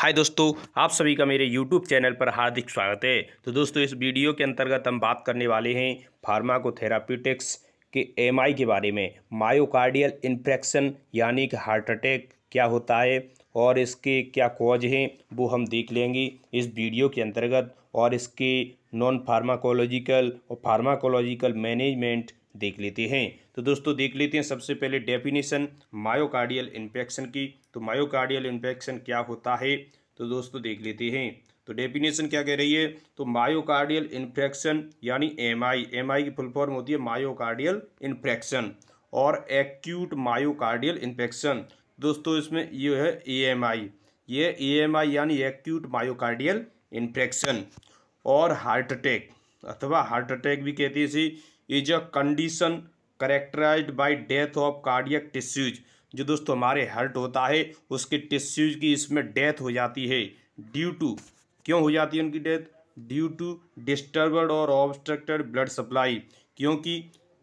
हाय दोस्तों आप सभी का मेरे यूट्यूब चैनल पर हार्दिक स्वागत है तो दोस्तों इस वीडियो के अंतर्गत हम बात करने वाले हैं फार्माकोथेरापीटिक्स के एमआई के बारे में मायोकार्डियल इन्फेक्शन यानी कि हार्ट अटैक क्या होता है और इसके क्या कॉज हैं वो हम देख लेंगे इस वीडियो के अंतर्गत और इसके नॉन फार्माकोलॉजिकल और फार्माकोलॉजिकल मैनेजमेंट देख लेते हैं तो दोस्तों देख लेते हैं सबसे पहले डेफिनेशन मायोकार्डियल इन्फेक्शन की तो मायोकार्डियल इन्फेक्शन क्या होता है तो दोस्तों देख लेते हैं तो डेफिनेशन क्या कह रही है तो मायोकार्डियल इन्फेक्शन यानी एमआई एमआई की फुल फॉर्म होती है मायोकार्डियल इन्फेक्शन और एक्यूट मायोकार्डियल इन्फेक्शन दोस्तों इसमें ये है ई ये ई यानी एक्यूट मायोकार्डियल इन्फेक्शन और हार्ट अटैक अथवा हार्ट अटैक भी कहती है इसी is a condition characterized by death of cardiac tissues जो दोस्तों हमारे हर्ट होता है उसके टिश्यूज की इसमें डेथ हो जाती है ड्यू टू क्यों हो जाती है उनकी डेथ ड्यू टू डिस्टर्बड और ऑब्स्ट्रक्टेड ब्लड सप्लाई क्योंकि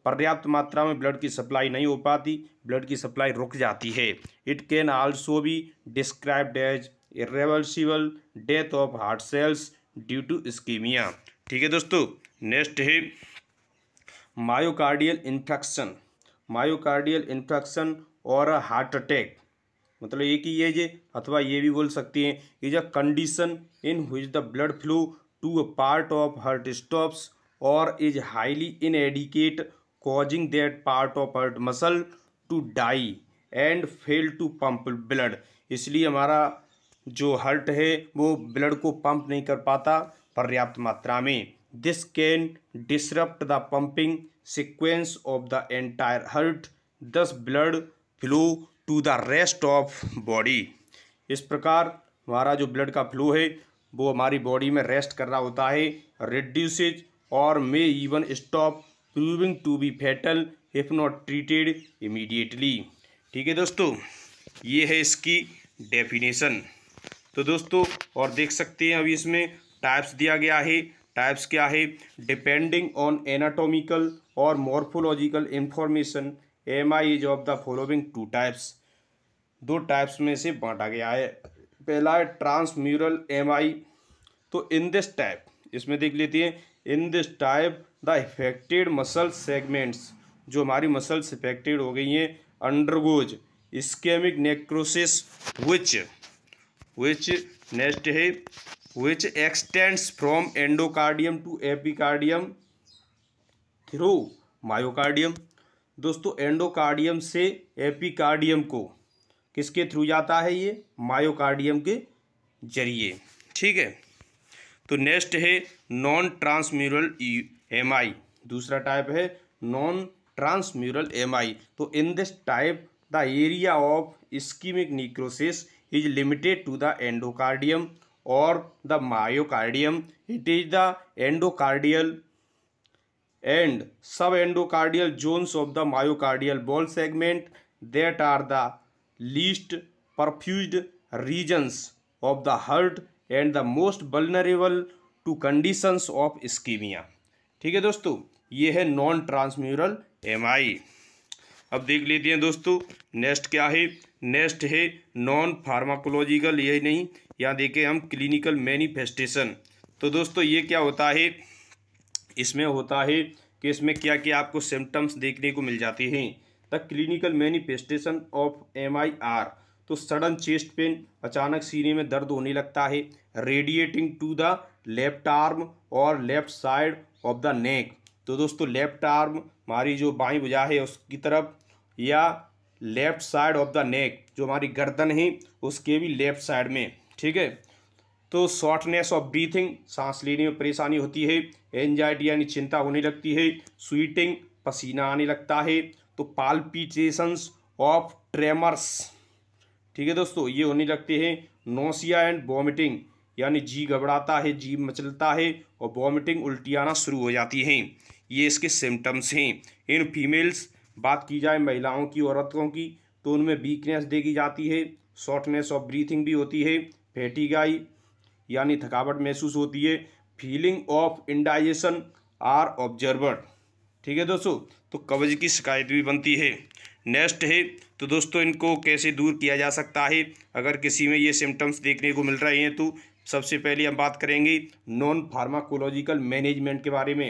पर्याप्त मात्रा में ब्लड की सप्लाई नहीं हो पाती ब्लड की सप्लाई रुक जाती है it can also be described as irreversible death of heart cells due to ischemia ठीक है दोस्तों नेक्स्ट है मायोकार्डियल इन्फेक्शन मायोकार्डियल इन्फेक्शन और हार्ट अटैक मतलब एक ही है ये अथवा ये भी बोल सकते हैं is a condition in whose the blood flow to a part of heart stops और is highly inadequate causing that part of heart muscle to die and fail to pump blood इसलिए हमारा जो हर्ट है वो blood को pump नहीं कर पाता पर्याप्त मात्रा में This can disrupt the pumping sequence of the entire heart, thus blood flow to the rest of body. इस प्रकार हमारा जो ब्लड का फ्लो है वो हमारी बॉडी में रेस्ट कर रहा होता है रिड्यूसेज और may even stop proving to be fatal if not treated immediately ठीक है दोस्तों ये है इसकी डेफिनेशन तो दोस्तों और देख सकते हैं अभी इसमें टाइप्स दिया गया है टाइप्स क्या है डिपेंडिंग ऑन एनाटोमिकल और morphological information M I is of the following two types दो टाइप्स में से बांटा गया है पहला है ट्रांसम्यूरल एम आई तो इन दिस टाइप इसमें देख लेती है in this type the affected muscle segments जो हमारी मसल्स इफेक्टेड हो गई हैं undergoes ischemic necrosis which which next है which extends from endocardium to epicardium through myocardium दोस्तों एंडोकार्डियम से एपिकार्डियम को किसके थ्रू जाता है ये मायोकार्डियम के जरिए ठीक है तो नेक्स्ट है नॉन ट्रांसम्यूरल एम आई दूसरा टाइप है नॉन ट्रांसम्यूरल एम आई तो in this type the area of ischemic necrosis is limited to the endocardium or the myocardium it is the endocardial and subendocardial zones of the myocardial wall segment that are the least perfused regions of the heart and the most vulnerable to conditions of ischemia ठीक है दोस्तों ये है non transmural MI अब देख लेते हैं दोस्तों नेक्स्ट क्या है नेक्स्ट है नॉन फार्माकोलॉजिकल यही नहीं यहाँ देखें हम क्लिनिकल मैनिफेस्टेशन तो दोस्तों ये क्या होता है इसमें होता है कि इसमें क्या क्या आपको सिम्टम्स देखने को मिल जाते हैं the clinical manifestation of M I are तो सडन चेस्ट पेन अचानक सीने में दर्द होने लगता है radiating to the left arm और left side of the neck तो दोस्तों लेफ्ट आर्म हमारी जो बाई बुझा है उसकी तरफ या left side of the neck जो हमारी गर्दन है उसके भी लेफ्ट साइड में ठीक है तो शॉर्टनेस ऑफ ब्रीथिंग सांस लेने में परेशानी होती है एनजाइटी यानी चिंता होने लगती है स्वीटिंग पसीना आने लगता है तो पालपीटेशंस ऑफ ट्रेमर्स ठीक है दोस्तों ये होने लगते हैं नोसिया एंड वॉमिटिंग यानी जी घबराता है जी मचलता है और वॉमिटिंग उल्टी आना शुरू हो जाती है ये इसके सिम्टम्स हैं इन फीमेल्स बात की जाए महिलाओं की औरतों की तो उनमें वीकनेस देखी जाती है शॉर्टनेस ऑफ ब्रीथिंग भी होती है फैटी गाई यानी थकावट महसूस होती है feeling of indigestion are observed ठीक है दोस्तों तो कब्ज की शिकायत भी बनती है नेक्स्ट है तो दोस्तों इनको कैसे दूर किया जा सकता है अगर किसी में ये सिम्टम्स देखने को मिल रहे हैं तो सबसे पहले हम बात करेंगे नॉन फार्माकोलॉजिकल मैनेजमेंट के बारे में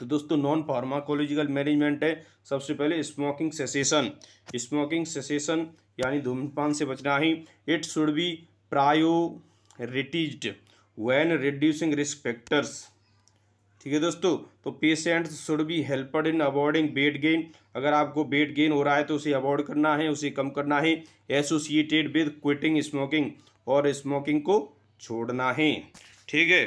तो दोस्तों नॉन फार्माकोलॉजिकल मैनेजमेंट है सबसे पहले स्मोकिंग सेसेशन स्मोकिंग सेसेशन यानी धूमपान से बचना ही it should be priorities when reducing risk factors ठीक है दोस्तों तो patients should be helped in avoiding weight gain अगर आपको वेट गेन हो रहा है तो उसे अवॉर्ड करना है उसे कम करना है एसोसिएटेड विद क्विटिंग स्मोकिंग और स्मोकिंग को छोड़ना है ठीक है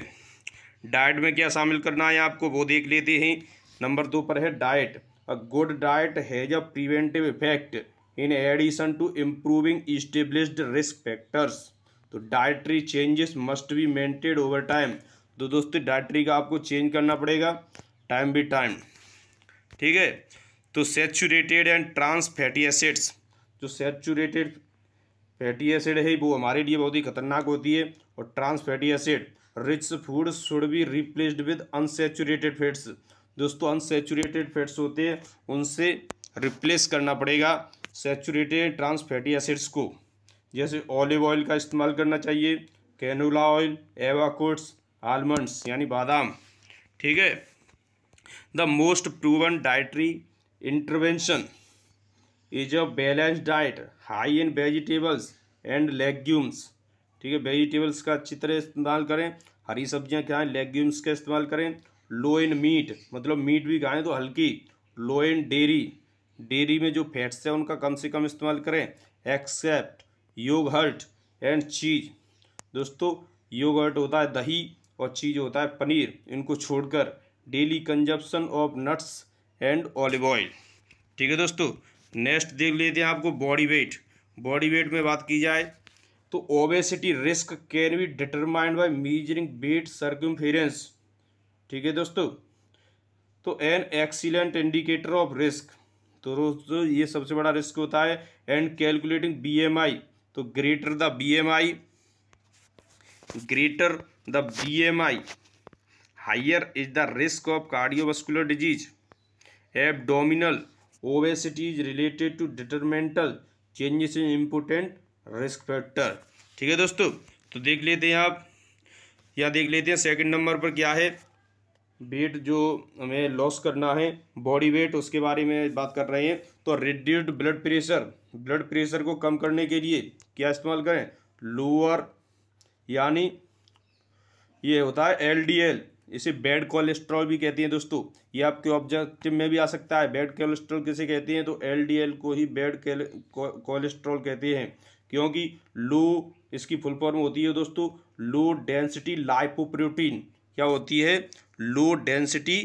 डाइट में क्या शामिल करना है आपको वो देख लेते हैं नंबर दो पर है diet a good diet has a preventive effect in addition to improving established risk factors तो dietary changes must be maintained over time तो दोस्तों डाइटरी का आपको चेंज करना पड़ेगा टाइम बी टाइम ठीक है तो saturated and trans fatty acids जो सेचूरेटेड फैटी एसिड है वो हमारे लिए बहुत ही खतरनाक होती है और trans fatty acid rich food should be replaced with unsaturated fats दोस्तों अनसेचुरेटेड फैट्स होते हैं उनसे रिप्लेस करना पड़ेगा सेचुरेटेड ट्रांस फैटी एसिड्स को जैसे ऑलिव ऑयल का इस्तेमाल करना चाहिए कैनोला ऑयल एवाकोट्स आलमंड्स यानी बादाम ठीक है the most proven dietary intervention is a balance diet high in vegetables and legumes ठीक है वेजिटेबल्स का अच्छी तरह इस्तेमाल करें हरी सब्जियाँ खाएँ लेग्यूम्स का इस्तेमाल करें लो इन मीट मतलब मीट भी खाएँ तो हल्की लो इन डेयरी डेयरी में जो फैट्स हैं उनका कम से कम इस्तेमाल करें एक्सेप्ट योग एंड चीज़ दोस्तों योग होता है दही और चीज़ होता है पनीर इनको छोड़कर daily consumption of nuts and olive oil ठीक है दोस्तों नेक्स्ट देख लेते हैं आपको बॉडी वेट बॉडी वेट में बात की जाए तो obesity risk can be determined by measuring beat circumference ठीक है दोस्तों तो an excellent indicator of risk तो दोस्तों ये सबसे बड़ा रिस्क होता है एंड कैलकुलेटिंग बीएमआई तो greater the BMI greater the BMI higher is the risk of cardiovascular disease abdominal obesity is related to detrimental changes in important risk factor ठीक है दोस्तों तो देख लेते हैं आप या देख लेते हैं सेकंड नंबर पर क्या है वेट जो हमें लॉस करना है बॉडी वेट उसके बारे में बात कर रहे हैं तो reduced blood pressure blood pressure को कम करने के लिए क्या इस्तेमाल करें लोअर यानी ये होता है एलडीएल इसे बैड कोलेस्ट्रॉल भी कहते हैं दोस्तों ये आपके ऑब्जेक्टिव में भी आ सकता है बैड कोलेस्ट्रॉल किसे कहते हैं तो एलडीएल को ही बैड कोलेस्ट्रॉल कहते हैं क्योंकि लो इसकी फुल फॉर्म होती है दोस्तों लो डेंसिटी लाइपोप्रोटीन क्या होती है लो डेंसिटी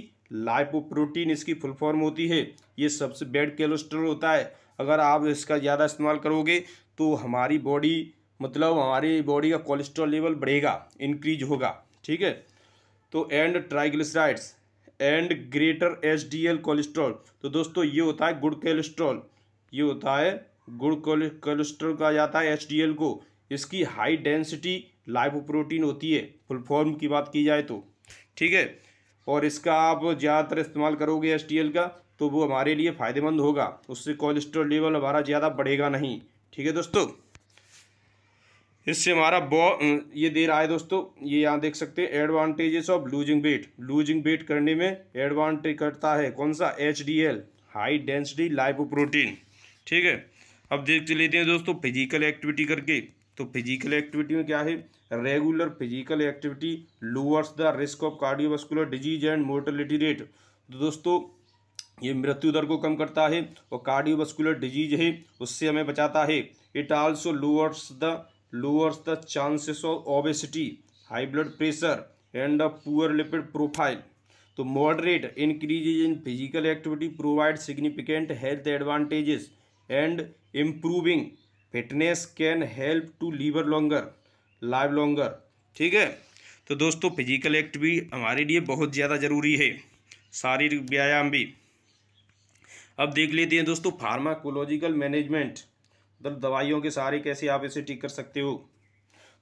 लाइपोप्रोटीन इसकी फुल फॉर्म होती है ये सबसे बेड कोलेस्ट्रॉल होता है अगर आप इसका ज़्यादा इस्तेमाल करोगे तो हमारी बॉडी मतलब हमारी बॉडी का कोलेस्ट्रॉल लेवल बढ़ेगा इंक्रीज होगा ठीक है तो and triglycerides and greater H D L cholesterol तो दोस्तों ये होता है गुड कोलेस्ट्रॉल ये होता है गुड़ कोलेस्ट्रॉल कहा जाता है एच को इसकी हाई डेंसिटी लाइपोप्रोटीन होती है फुल फॉर्म की बात की जाए तो ठीक है और इसका आप ज़्यादातर इस्तेमाल करोगे एच का तो वो हमारे लिए फ़ायदेमंद होगा उससे कोलेस्ट्रॉल लेवल हमारा ज़्यादा बढ़ेगा नहीं ठीक है दोस्तों इससे हमारा बहुत ये दे रहा है दोस्तों ये यहाँ देख सकते हैं advantages of losing weight losing weight करने में एडवांटेज करता है कौन सा एच हाई डेंसिटी लाइपोप्रोटीन ठीक है अब देख लेते हैं दोस्तों फिजिकल एक्टिविटी करके तो फिजिकल एक्टिविटी में क्या है regular physical activity lowers the risk of cardiovascular disease and mortality rate तो दोस्तों ये मृत्यु दर को कम करता है और कार्डियोवास्कुलर डिजीज है उससे हमें बचाता है it also lowers the lowers the chances of obesity high blood pressure and a poor lipid profile तो moderate increases in physical activity provide significant health advantages and improving fitness can help to live longer live longer ठीक है तो दोस्तों physical act भी हमारे लिए बहुत ज़्यादा ज़रूरी है शारीरिक व्यायाम भी अब देख लेते हैं दोस्तों फार्माकोलॉजिकल मैनेजमेंट मतलब दवाइयों के सहारे कैसे आप इसे ठीक कर सकते हो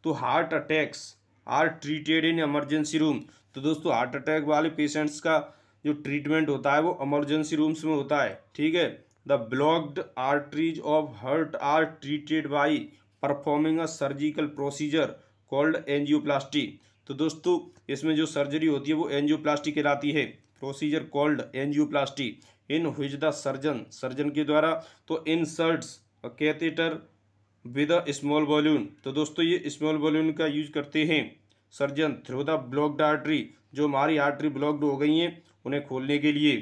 तो heart attacks are treated in emergency room तो दोस्तों हार्ट अटैक वाले पेशेंट्स का जो ट्रीटमेंट होता है वो एमरजेंसी रूम्स में होता है ठीक है the blocked arteries of heart are treated by performing a surgical procedure called angioplasty तो दोस्तों इसमें जो सर्जरी होती है वो एनजियोप्लास्टी कहलाती है procedure called angioplasty in whose the surgeon surgeon के द्वारा तो inserts catheter with a small balloon तो दोस्तों ये स्मॉल वॉल्यून का यूज करते हैं surgeon through the blocked artery जो हमारी आर्टरी ब्लॉक्ड हो गई हैं उन्हें खोलने के लिए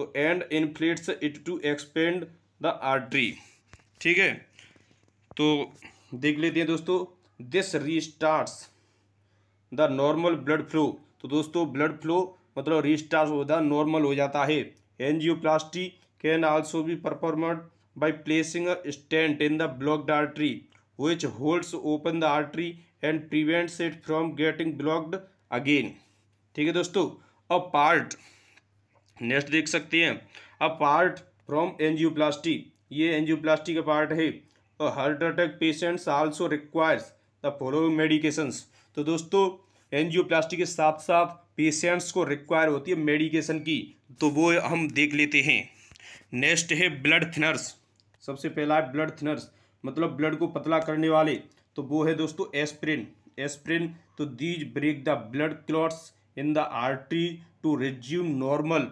तो and inflates it to expand the artery ठीक है तो देख लेते हैं दोस्तों this restart the normal blood flow तो दोस्तों ब्लड फ्लो मतलब रिस्टार्ट हो नॉर्मल हो जाता है angioplasty can also be performed by placing a in the blocked artery which holds open the artery and prevents it from getting blocked again ठीक है दोस्तों अ पार्ट नेक्स्ट देख सकते हैं अब पार्ट फ्रॉम एनजियोप्लास्टी ये एनजियोप्लास्टी का part है और heart attack patients also requires the following medications तो दोस्तों एनजियोप्लास्टी के साथ साथ पेशेंट्स को रिक्वायर होती है मेडिकेशन की तो वो हम देख लेते हैं नेक्स्ट है ब्लड थिनर्स सबसे पहला है ब्लड थिनर्स मतलब ब्लड को पतला करने वाले तो वो है दोस्तों एस्प्रिन एस्प्रिन तो these break the blood clots in the artery to resume normal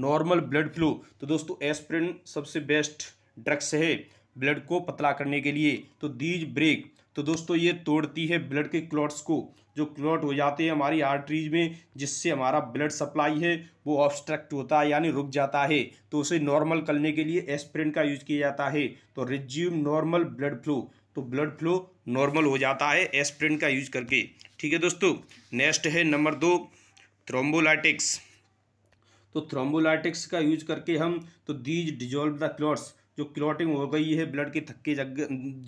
normal blood flow तो दोस्तों एस्प्रिन सबसे बेस्ट ड्रग्स है ब्लड को पतला करने के लिए तो दीज ब्रेक तो दोस्तों ये तोड़ती है ब्लड के क्लॉट्स को जो क्लॉट हो जाते हैं हमारी आर्टरीज में जिससे हमारा ब्लड सप्लाई है वो ऑब्स्ट्रक्ट होता है यानी रुक जाता है तो उसे नॉर्मल करने के लिए एस्प्रिन का यूज किया जाता है तो रिज्यूम नॉर्मल ब्लड फ्लो तो ब्लड फ्लो नॉर्मल हो जाता है एस्प्रिन का यूज करके ठीक है दोस्तों नेक्स्ट है नंबर दो थ्रोम्बोलाइटिक्स तो थ्रोम्बोलाइटिक्स का यूज करके हम तो दीज डिजोल्व द क्लॉट्स जो क्लॉटिंग हो गई है ब्लड के थक्के जग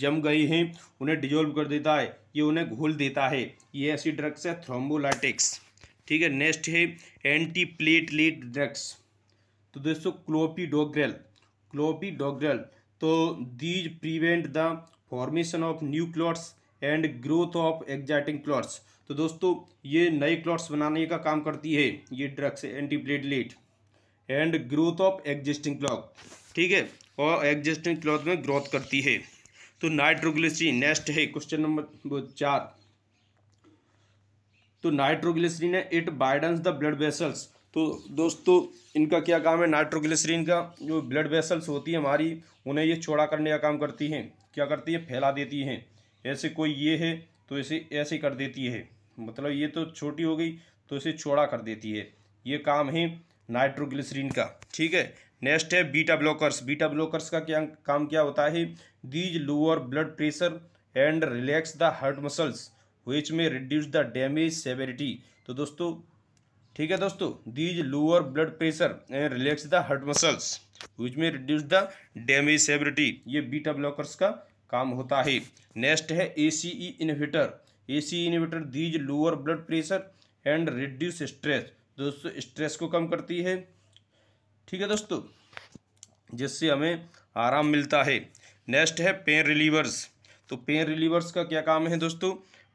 जम गए हैं उन्हें डिजोल्व कर देता है ये उन्हें घोल देता है ये ऐसी ड्रग्स है थ्रोम्बोलाइटिक्स ठीक है नेक्स्ट है एंटी प्लेटलेट ड्रग्स तो दोस्तों क्लोपीडोग्रेल क्लोपीडोग्रेल तो these prevent the formation of new clots and growth of existing clots तो दोस्तों ये नए क्लॉट्स बनाने का काम करती है ये drugs anti platelet and growth of existing clot ठीक है और एग्जिस्टिंग क्लॉथ में ग्रोथ करती है तो नाइट्रोग्लिसरीन नेक्स्ट है क्वेश्चन नंबर चार तो नाइट्रोग्लिसरीन है it widens the blood vessels तो दोस्तों इनका क्या काम है नाइट्रोग्लिसरीन का जो ब्लड वेसल्स होती है हमारी उन्हें ये छोड़ा करने का काम करती हैं क्या करती है फैला देती हैं ऐसे कोई ये है तो इसे ऐसे कर देती है मतलब ये तो छोटी हो गई तो इसे चौड़ा कर देती है ये काम है नाइट्रोग्लिसरीन का ठीक है नेक्स्ट है बीटा ब्लॉकर्स बीटा ब्लॉकर्स का क्या काम क्या होता है these lower blood pressure and relax the heart muscles which may reduce the damage severity तो दोस्तों ठीक है दोस्तों these lower blood pressure and relax the heart muscles which may reduce the damage severity ये बीटा ब्लॉकर्स का काम होता है नेक्स्ट है A C E inhibitor A C inhibitor these lower blood pressure and reduce stress तो दोस्तों stress को कम करती है ठीक है दोस्तों जिससे हमें आराम मिलता है नेक्स्ट है पेन रिलीवर्स तो पेन रिलीवर्स का क्या काम है दोस्तों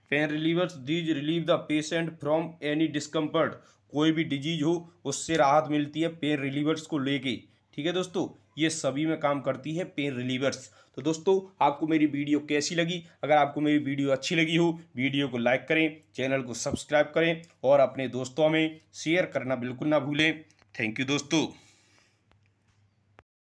pain relievers these relieve the patient from any discomfort कोई भी डिजीज हो उससे राहत मिलती है पेन रिलीवर्स को लेके ठीक है दोस्तों ये सभी में काम करती है पेन रिलीवर्स तो दोस्तों आपको मेरी वीडियो कैसी लगी अगर आपको मेरी वीडियो अच्छी लगी हो वीडियो को लाइक करें चैनल को सब्सक्राइब करें और अपने दोस्तों में शेयर करना बिल्कुल ना भूलें थैंक यू दोस्तों